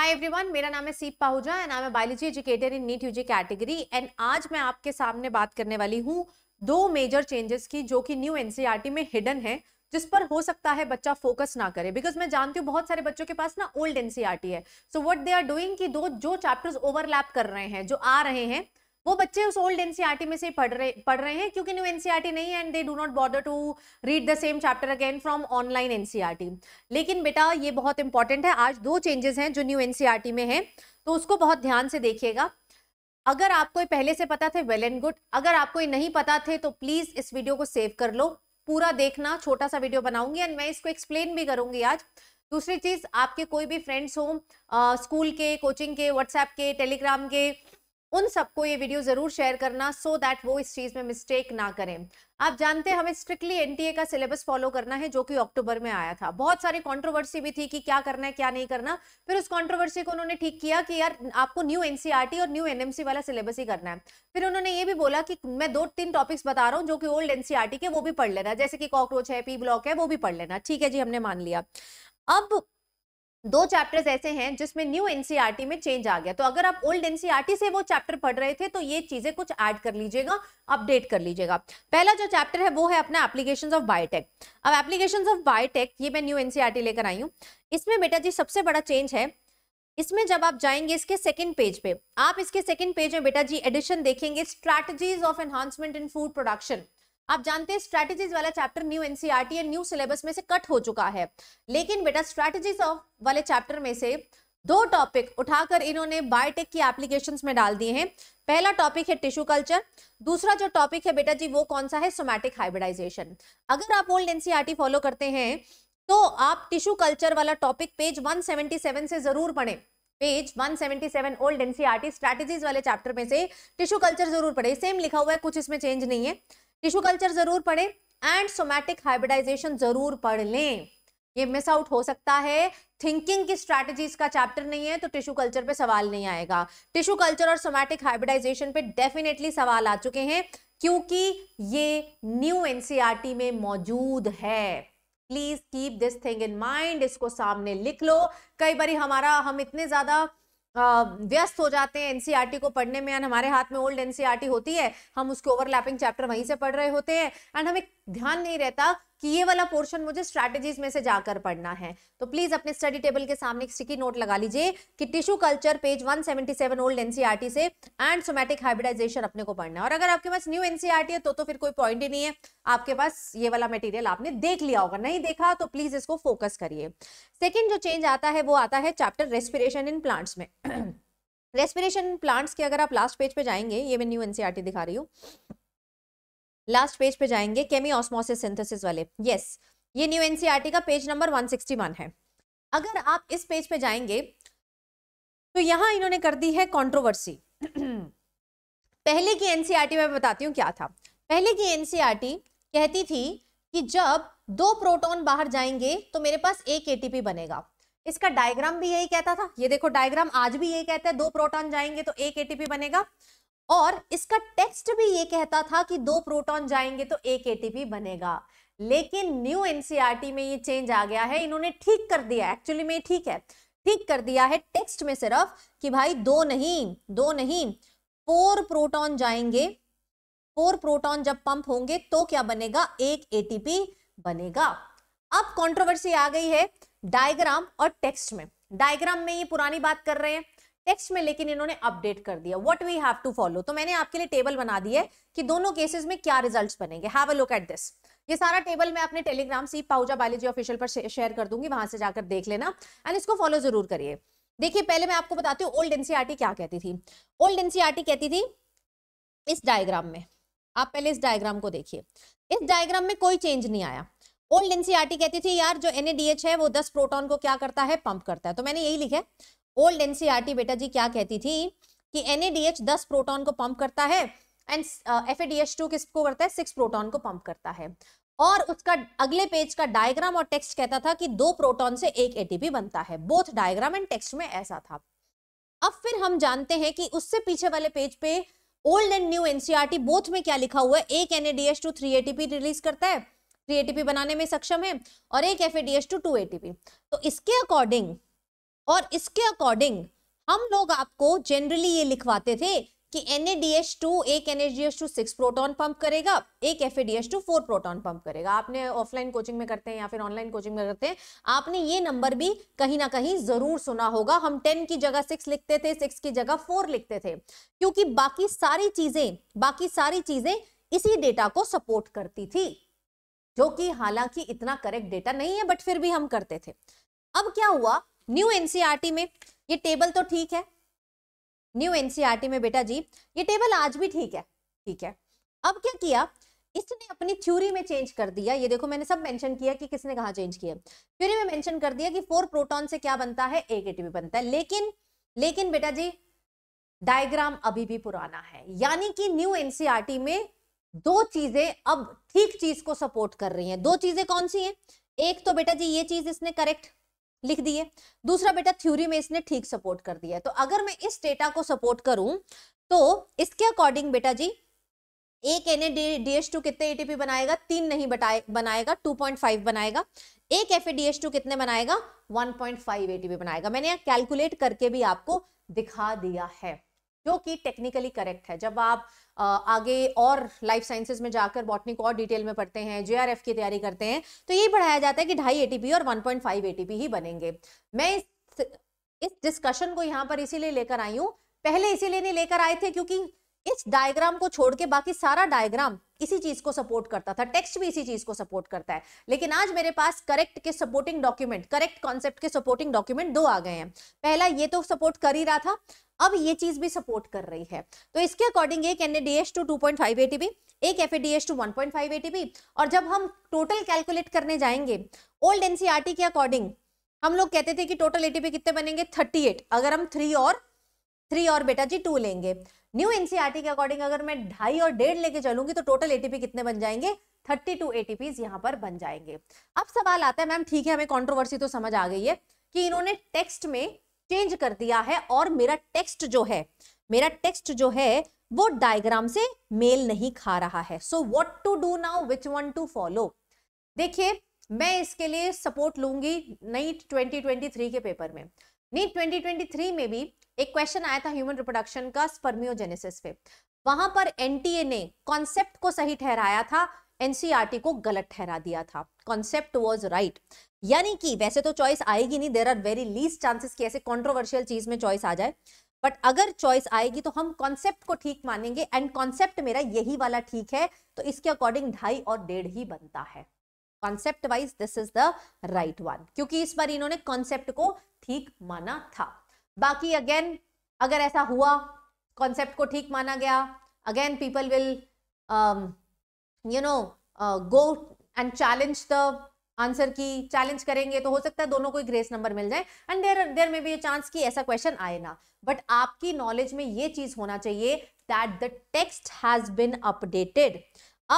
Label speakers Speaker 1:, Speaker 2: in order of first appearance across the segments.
Speaker 1: hi everyone मेरा नाम है Seep Pahuja and I am biology educator in NEET UG category and आज मैं आपके सामने बात करने वाली हूँ दो मेजर चेंजेस की जो कि न्यू एनसीईआरटी e में हिडन है जिस पर हो सकता है बच्चा फोकस ना करे बिकॉज मैं जानती हूँ बहुत सारे बच्चों के पास ना ओल्ड एनसीईआरटी e है so what they are doing कि दो जो चैप्टर्स ओवरलैप कर रहे हैं जो आ रहे हैं वो बच्चे उस ओल्ड एनसीईआरटी e में से पढ़ रहे पढ़ रहे हैं क्योंकि न्यू एनसीईआरटी e नहीं है and they do not bother to read the same chapter again from online NCERT लेकिन बेटा ये बहुत इंपॉर्टेंट है आज दो चेंजेस हैं जो न्यू एनसीईआरटी e में है तो उसको बहुत ध्यान से देखिएगा अगर आपको पहले से पता थे वेल एंड गुड अगर आपको ये नहीं पता थे तो प्लीज इस वीडियो को सेव कर लो पूरा देखना छोटा सा वीडियो बनाऊंगी एंड मैं इसको एक्सप्लेन भी करूंगी आज दूसरी चीज आपके कोई भी फ्रेंड्स हो स्कूल के कोचिंग के व्हाट्सएप के टेलीग्राम के उन सबको ये वीडियो जरूर शेयर करना सो so दैट वो इस चीज में मिस्टेक ना करें आप जानते हैं हमें स्ट्रिक्टली एनटीए का सिलेबस फॉलो करना है जो कि अक्टूबर में आया था बहुत सारी कंट्रोवर्सी भी थी कि क्या करना है क्या नहीं करना फिर उस कंट्रोवर्सी को उन्होंने ठीक किया कि यार आपको न्यू एनसीआरटी e और न्यू एनएमसी वाला सिलेबस ही करना है फिर उन्होंने ये भी बोला कि मैं दो तीन टॉपिक्स बता रहा हूँ जो कि ओल्ड एनसीआरटी e के वो भी पढ़ लेना जैसे कि कॉकरोच है पी ब्लॉक है वो भी पढ़ लेना ठीक है जी हमने मान लिया अब दो चैप्टर्स ऐसे हैं जिसमें न्यू एनसीईआरटी e में चेंज आ गया तो अगर आप ओल्ड एनसीईआरटी e से वो चैप्टर पढ़ रहे थे तो ये चीजें कुछ ऐड कर लीजिएगा अपडेट कर लीजिएगा पहला जो चैप्टर है वो है अपना एप्लीकेशंस ऑफ बायोटेक अब एप्लीकेशंस ऑफ बायोटेक ये मैं न्यू एनसीईआरटी e लेकर आई हूँ इसमें बेटा जी सबसे बड़ा चेंज है इसमें जब आप जाएंगे इसके सेकंड पेज पे आप इसके सेकंड पेज में बेटा जी एडिशन देखेंगे strategies of enhancement in food production आप जानते हैं स्ट्रेटेजीज वाला chapter new NCERT and new syllabus में से कट हो चुका है लेकिन बेटा स्ट्रेटेजीज ऑफ वाले चैप्टर में से दो टॉपिक उठाकर इन्होंने बायोटेक की एप्लीकेशन में डाल दिए हैं पहला टॉपिक है टिश्यू कल्चर दूसरा जो टॉपिक है बेटा जी वो कौन सा है सोमैटिक हाइब्रिडाइजेशन अगर आप ओल्ड एनसीईआरटी फॉलो करते हैं तो आप टिश्यू कल्चर वाला टॉपिक पेज 177 से जरूर पढ़े पेज 177 ओल्ड एनसीईआरटी स्ट्रेटजीज वाले चैप्टर में से टिश्यू कल्चर जरूर पढ़े सेम लिखा हुआ है कुछ इसमें चेंज नहीं है टिश्यू कल्चर जरूर पढ़े एंड सोमैटिक हाइब्रिडाइजेशन जरूर पढ़ लें ये मिस आउट हो सकता है थिंकिंग की स्ट्रैटेजीज का चैप्टर नहीं है तो टिश्यू कल्चर पे सवाल नहीं आएगा टिश्यू कल्चर और सोमैटिक हाइब्रिडाइजेशन पे डेफिनेटली सवाल आ चुके हैं क्योंकि ये न्यू एनसीईआरटी e में मौजूद है please keep this thing in mind इसको सामने लिख लो कई बार हमारा हम इतने ज्यादा व्यस्त हो जाते हैं एनसीईआरटी e को पढ़ने में एंड हमारे हाथ में ओल्ड एनसीईआरटी e होती है हम उसके ओवरलैपिंग चैप्टर वहीं से पढ़ रहे होते हैं एंड हमें ध्यान नहीं रहता कि ये वाला पोर्शन मुझे स्ट्रैटेजीज में से जाकर पढ़ना है तो प्लीज अपने स्टडी टेबल के सामने एक स्टिकी नोट लगा लीजिए कि tissue culture page 177 old NCERT से एंड सोमैटिक हाइब्रिडाइजेशन अपने को पढ़ना है और अगर आपके पास न्यू एनसीईआरटी e है तो तो फिर कोई पॉइंट ही नहीं है आपके पास ये वाला मेटीरियल आपने देख लिया होगा नहीं देखा तो प्लीज इसको फोकस करिए सेकेंड जो चेंज आता है वो आता है चैप्टर रेस्पिरेशन इन प्लांट्स में रेस्पिरेशन प्लांट्स के अगर आप लास्ट पेज पे जाएंगे ये मैं न्यू एनसीआरटी e दिखा रही हूँ लास्ट पेज पे जाएंगे केमी ऑस्मोसिस सिंथेसिस वाले यस ये न्यू एनसीईआरटी e का पेज नंबर 161 है अगर आप इस पेज पे जाएंगे तो यहाँ इन्होंने कर दी है कंट्रोवर्सी पहले की एनसीईआरटी e में बताती हूँ क्या था पहले की एनसीईआरटी e कहती थी कि जब दो प्रोटॉन बाहर जाएंगे तो मेरे पास एक एटीपी बनेगा इसका डायग्राम भी यही कहता था ये देखो डायग्राम आज भी यही कहता है दो प्रोटॉन जाएंगे तो एक एटीपी बनेगा और इसका टेक्स्ट भी ये कहता था कि दो प्रोटॉन जाएंगे तो एक एटीपी बनेगा लेकिन न्यू एनसीईआरटी e में ये चेंज आ गया है इन्होंने ठीक कर दिया एक्चुअली में ठीक है ठीक कर दिया है टेक्स्ट में सिर्फ कि भाई दो नहीं दो नहीं फोर प्रोटॉन जाएंगे फोर प्रोटॉन जब पंप होंगे तो क्या बनेगा एक एटीपी बनेगा अब कंट्रोवर्सी आ गई है डायग्राम और टेक्स्ट में डायग्राम में ये पुरानी बात कर रहे हैं टेक्स्ट में लेकिन इन्होंने अपडेट कर दिया what we have to follow तो मैंने आपके लिए टेबल बना दी है कि दोनों केसेस में क्या रिजल्ट्स बनेंगे have a look at this ये सारा टेबल मैं अपने Telegram Seep Pahuja biology official पर शेयर कर दूंगी वहां से जाकर देख लेना एंड इसको फॉलो जरूर करिए देखिए पहले मैं आपको बताती हूँ ओल्ड एनसीआरटी क्या कहती थी ओल्ड एनसीआरटी कहती थी इस डायग्राम में आप पहले इस डायग्राम को देखिए इस डायग्राम में कोई चेंज नहीं आया ओल्ड एनसीआरटी कहती थी यार जो एनएडीएच है वो दस प्रोटॉन को क्या करता है पंप करता है तो मैंने यही लिखा है ओल्ड एनसीईआरटी बेटा जी क्या कहती थी कि एनएडीएच 10 प्रोटॉन को पंप करता है एंड एफ एडीएच टू किसको करता है सिक्स प्रोटॉन को पंप करता है और उसका अगले पेज का डायग्राम और टेक्स्ट कहता था कि दो प्रोटॉन से एक एटीपी बनता है बोथ डायग्राम एंड टेक्स्ट में ऐसा था अब फिर हम जानते हैं कि उससे पीछे वाले पेज पे old and new NCERT both में क्या लिखा हुआ है एक NADH two three ATP release करता है थ्री एटीपी बनाने में सक्षम है और एक F ADH two two ATP तो इसके अकॉर्डिंग और इसके अकॉर्डिंग हम लोग आपको जनरली ये लिखवाते थे कि टू एक टू सिक्स प्रोटोन पंप करेगा एक टू फोर प्रोटोन पंप करेगा आपने ऑफलाइन कोचिंग में करते हैं या फिर ऑनलाइन कोचिंग में करते हैं आपने ये नंबर भी कहीं ना कहीं जरूर सुना होगा हम टेन की जगह सिक्स लिखते थे सिक्स की जगह फोर लिखते थे क्योंकि बाकी सारी चीजें बाकी सारी चीजें इसी डेटा को सपोर्ट करती थी जो कि हालांकि इतना करेक्ट डेटा नहीं है बट फिर भी हम करते थे अब क्या हुआ न्यू एनसीईआरटी में ये टेबल तो ठीक है न्यू एनसीईआरटी में बेटा जी ये टेबल आज भी ठीक है ठीक है अब क्या किया इसने अपनी थ्योरी में चेंज कर दिया ये देखो मैंने सब मेंशन किया कि किसने कहा चेंज किया थ्योरी में मेंशन कर दिया कि फोर प्रोटॉन से क्या बनता है एक एटीपी बनता है लेकिन लेकिन बेटा जी डायग्राम अभी भी पुराना है यानी कि न्यू एनसीईआरटी में दो चीजें अब ठीक चीज को सपोर्ट कर रही हैं दो चीजें कौन सी हैं एक तो बेटा जी ये चीज इसने करेक्ट लिख दिए दूसरा बेटा थ्योरी में इसने ठीक सपोर्ट कर दिया तो अगर मैं इस डेटा को सपोर्ट करूं तो इसके अकॉर्डिंग बेटा जी एक एन एच टू कितने एटीपी बनाएगा तीन नहीं बटाए बनाएगा टू पॉइंट फाइव बनाएगा एक एफ टू कितने बनाएगा वन पॉइंट फाइव एटीपी बनाएगा मैंने यहाँ कैलकुलेट करके भी आपको दिखा दिया है जो कि टेक्निकली करेक्ट है जब आप आगे और लाइफ साइंसेज में जाकर बॉटनी को और डिटेल में पढ़ते हैं जे की तैयारी करते हैं तो यही पढ़ाया जाता है कि ढाई एटीपी और वन पॉइंट ही बनेंगे मैं इस इस डिस्कशन को यहाँ पर इसीलिए लेकर आई हूँ पहले इसीलिए नहीं लेकर आए थे क्योंकि इस डायग्राम को छोड़ के बाकी सारा डायग्राम इसी चीज को सपोर्ट करता था टेक्स्ट भी इसी चीज को सपोर्ट करता है लेकिन आज मेरे पास करेक्ट के सपोर्टिंग डॉक्यूमेंट करेक्ट कॉन्सेप्ट के सपोर्टिंग डॉक्यूमेंट दो आ गए हैं पहला ये तो सपोर्ट कर ही रहा था अब ये चीज भी सपोर्ट कर रही है तो इसके अकॉर्डिंग एक एनएडीएस टू 2.5 एटीपी एक एफ एडीएस टू 1.5 एटीपी और जब हम टोटल कैलकुलेट करने जाएंगे ओल्ड एनसीआरटी e के अकॉर्डिंग हम लोग कहते थे कि टोटल एटीपी कितने बनेंगे 38 अगर हम थ्री और थ्री और बेटा जी टू लेंगे न्यू एनसीईआरटी e के अकॉर्डिंग अगर मैं ढाई और डेढ़ लेके चलूंगी तो टोटल एटीपी कितने बन जाएंगे थर्टी टू एटीपी यहाँ पर बन जाएंगे अब सवाल आता है मैम ठीक है हमें कॉन्ट्रोवर्सी तो समझ आ गई है कि इन्होंने टेक्स्ट में चेंज कर दिया है और मेरा टेक्स्ट जो है मेरा टेक्स्ट जो है वो डायग्राम से मेल नहीं खा रहा है so what to do now which one to follow देखिए मैं इसके लिए सपोर्ट लूंगी नई 2023 के पेपर में नीट 2023 में भी एक क्वेश्चन आया था ह्यूमन रिप्रोडक्शन का स्पर्मियोजेनेसिस पे वहां पर एनटीए ने कॉन्सेप्ट को सही ठहराया था एनसीआरटी e को गलत ठहरा दिया था कॉन्सेप्ट वॉज राइट यानी कि वैसे तो चॉइस आएगी नहीं there are very least chances कि ऐसे कॉन्ट्रोवर्शियल चीज में चॉइस आ जाए बट अगर चॉइस आएगी तो हम कॉन्सेप्ट को ठीक मानेंगे एंड कॉन्सेप्ट मेरा यही वाला ठीक है तो इसके अकॉर्डिंग ढाई और डेढ़ ही बनता है concept wise this is the right one क्योंकि इस बार इन्होंने कॉन्सेप्ट को ठीक माना था बाकी अगेन अगर ऐसा हुआ कॉन्सेप्ट को ठीक माना गया again people will you know go and challenge the answer key challenge करेंगे तो हो सकता है दोनों को ग्रेस नंबर मिल जाए एंड देर देर में भी चांस कि ऐसा क्वेश्चन आए ना बट आपकी नॉलेज में ये चीज होना चाहिए that the text has been updated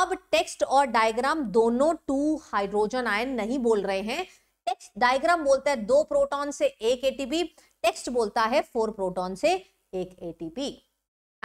Speaker 1: अब टेक्स्ट और डायग्राम दोनों टू हाइड्रोजन आयन नहीं बोल रहे हैं टेक्स्ट डायग्राम बोलता है दो प्रोटॉन से एक एटीपी टेक्स्ट बोलता है फोर प्रोटॉन से एक ATP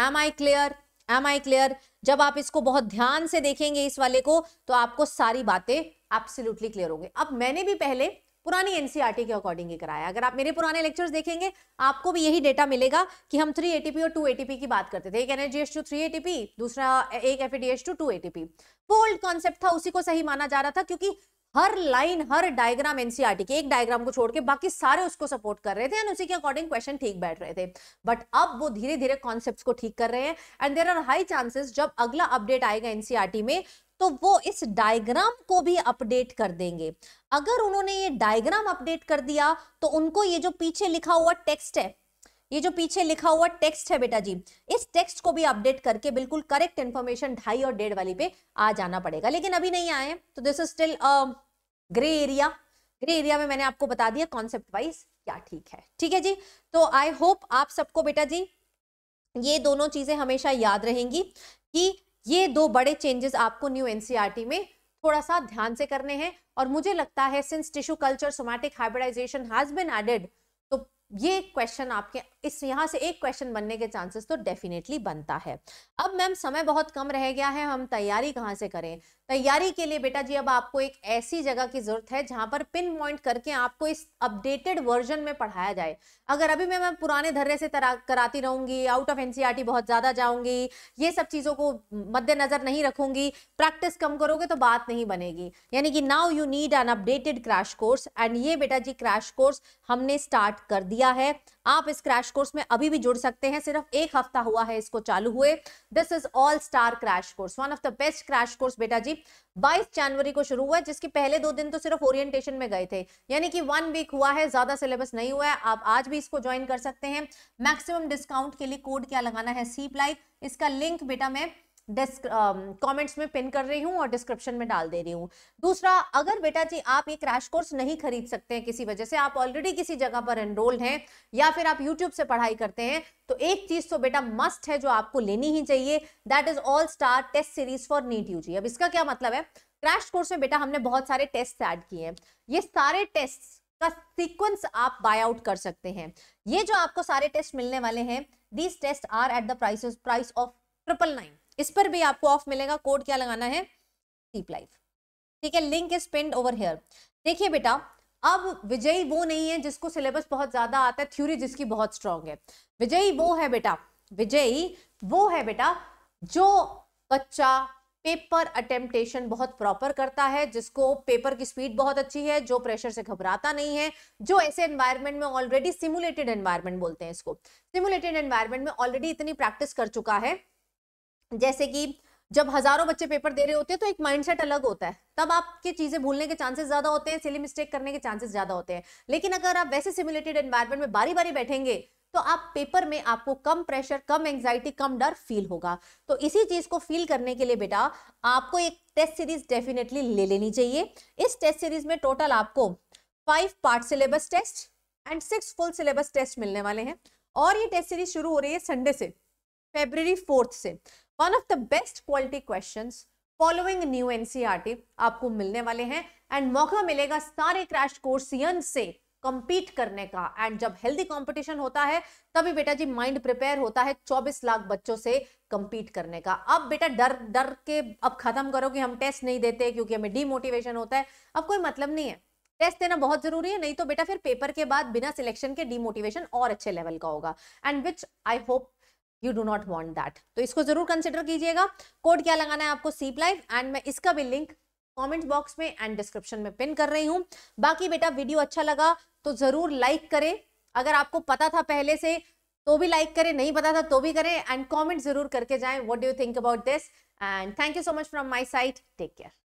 Speaker 1: am I clear am I clear जब आप इसको बहुत ध्यान से देखेंगे इस वाले को तो आपको सारी बातें एब्सोल्युटली क्लियर होंगे अब मैंने भी पहले पुरानी एनसीईआरटी e के अकॉर्डिंग ही कराया अगर आप मेरे पुराने लेक्चर्स देखेंगे आपको भी यही डेटा मिलेगा कि हम थ्री एटीपी और टू एटीपी की बात करते थे एक एनएचडीएच टू थ्री एटीपी दूसरा एक एफएडीएच टू टू एटीपी वो ओल्ड कॉन्सेप्ट था उसी को सही माना जा रहा था क्योंकि हर लाइन हर डायग्राम एनसीआरटी e के एक डायग्राम को छोड़ के बाकी सारे उसको सपोर्ट कर रहे थे एंड उसी के अकॉर्डिंग क्वेश्चन ठीक बैठ रहे थे बट अब वो धीरे धीरे कॉन्सेप्ट को ठीक कर रहे हैं and there are high chances जब अगला अपडेट आएगा एनसीआरटी e में तो वो इस डायग्राम को भी अपडेट कर देंगे अगर उन्होंने ये डायग्राम अपडेट कर दिया तो उनको ये जो पीछे लिखा हुआ टेक्स्ट है ये जो पीछे लिखा हुआ टेक्स्ट है बेटा जी इस टेक्स्ट को भी अपडेट करके बिल्कुल करेक्ट इन्फॉर्मेशन ढाई और डेढ़ वाली पे आ जाना पड़ेगा लेकिन अभी नहीं आए तो this is still grey area grey area में मैंने आपको बता दिया कॉन्सेप्ट वाइज क्या ठीक है ठीक है जी तो आई होप आप सबको बेटा जी ये दोनों चीजें हमेशा याद रहेंगी कि ये दो बड़े चेंजेस आपको न्यू एनसीईआरटी e में थोड़ा सा ध्यान से करने हैं और मुझे लगता है since tissue culture somatic hybridisation has been added तो ये क्वेश्चन आपके इस यहाँ से एक क्वेश्चन बनने के चांसेस तो डेफिनेटली बनता है अब मैम समय बहुत कम रह गया है हम तैयारी कहाँ से करें तैयारी के लिए बेटा जी अब आपको एक ऐसी जगह की जरूरत है जहां पर पिन पॉइंट करके आपको इस अपडेटेड वर्जन में पढ़ाया जाए अगर अभी मैं मैं पुराने धर्रे से कराती रहूंगी आउट ऑफ एनसीईआरटी बहुत ज्यादा जाऊंगी ये सब चीजों को मद्देनजर नहीं रखूंगी प्रैक्टिस कम करोगे तो बात नहीं बनेगी यानी कि now you need an updated crash course and ये बेटा जी क्रैश कोर्स हमने स्टार्ट कर दिया है आप इस क्रैश कोर्स में अभी भी जुड़ सकते हैं सिर्फ एक हफ्ता हुआ है इसको चालू हुए this is all star crash course one of the best crash course बेटा जी 22 जनवरी को शुरू हुआ है जिसके पहले दो दिन तो सिर्फ ओरिएंटेशन में गए थे यानी कि वन वीक हुआ है ज्यादा सिलेबस नहीं हुआ है आप आज भी इसको ज्वाइन कर सकते हैं मैक्सिमम डिस्काउंट के लिए कोड क्या लगाना है सी प्लाई इसका लिंक बेटा मैं कमेंट्स कॉमेंट्स में पिन कर रही हूँ और डिस्क्रिप्शन में डाल दे रही हूँ दूसरा अगर बेटा जी आप ये क्रैश कोर्स नहीं खरीद सकते हैं किसी वजह से आप ऑलरेडी किसी जगह पर एनरोल्ड हैं या फिर आप यूट्यूब से पढ़ाई करते हैं तो एक चीज तो बेटा मस्ट है जो आपको लेनी ही चाहिए that is all star test series for NEET UG अब इसका क्या मतलब है क्रैश कोर्स में बेटा हमने बहुत सारे टेस्ट ऐड किए हैं ये सारे टेस्ट का सीक्वेंस आप बाय आउट कर सकते हैं ये जो आपको सारे टेस्ट मिलने वाले हैं these tests are at the price price of triple nine इस पर भी आपको ऑफ मिलेगा कोड क्या लगाना है सीप लाइफ ठीक है link is pinned over here देखिए बेटा अब विजयी वो नहीं है जिसको सिलेबस बहुत ज्यादा आता है थ्योरी जिसकी बहुत स्ट्रांग है विजयी वो है बेटा विजयी वो है बेटा जो बच्चा पेपर अटेम्पटेशन बहुत प्रॉपर करता है जिसको पेपर की स्पीड बहुत अच्छी है जो प्रेशर से घबराता नहीं है जो ऐसे एनवायरनमेंट में ऑलरेडी सिमुलेटेड एनवायरनमेंट बोलते हैं इसको सिमुलेटेड एनवायरनमेंट में ऑलरेडी इतनी प्रैक्टिस कर चुका है जैसे कि जब हजारों बच्चे पेपर दे रहे होते हैं तो एक माइंडसेट अलग होता है तब आपके चीजें भूलने के चांसेस ज्यादा होते हैं सिली मिस्टेक करने के चांसेस ज्यादा होते हैं लेकिन अगर आप वैसे सिमुलेटेड एनवायरमेंट में बारी बारी बैठेंगे तो आप पेपर में आपको कम प्रेशर कम एंग्जाइटी कम डर फील होगा तो इसी चीज को फील करने के लिए बेटा आपको एक टेस्ट सीरीज डेफिनेटली ले लेनी चाहिए इस टेस्ट सीरीज में टोटल आपको five part syllabus test and six full syllabus test मिलने वाले हैं और ये टेस्ट सीरीज शुरू हो रही है संडे से फेब्रवरी फोर्थ से one of the best quality question following new NCERT आपको मिलने वाले हैं एंड मौका मिलेगा सारे क्रैश कोर्सियन से कंपीट करने का एंड जब हेल्दी कंपटीशन होता है तभी बेटा जी माइंड प्रिपेयर होता है 24 लाख बच्चों से कंपीट करने का अब बेटा डर डर के अब खत्म करो कि हम टेस्ट नहीं देते क्योंकि हमें डीमोटिवेशन होता है अब कोई मतलब नहीं है टेस्ट देना बहुत जरूरी है नहीं तो बेटा फिर पेपर के बाद बिना सिलेक्शन के डीमोटिवेशन और अच्छे लेवल का होगा and which I hope you do not want that तो इसको जरूर कंसिडर कीजिएगा कोड क्या लगाना है आपको सीप लाइव एंड मैं इसका भी लिंक कॉमेंट बॉक्स में एंड डिस्क्रिप्शन में पिन कर रही हूँ बाकी बेटा वीडियो अच्छा लगा तो जरूर लाइक करें अगर आपको पता था पहले से तो भी लाइक करें नहीं पता था तो भी करें एंड कमेंट जरूर करके जाएं what do you think about this and thank you so much from my side take care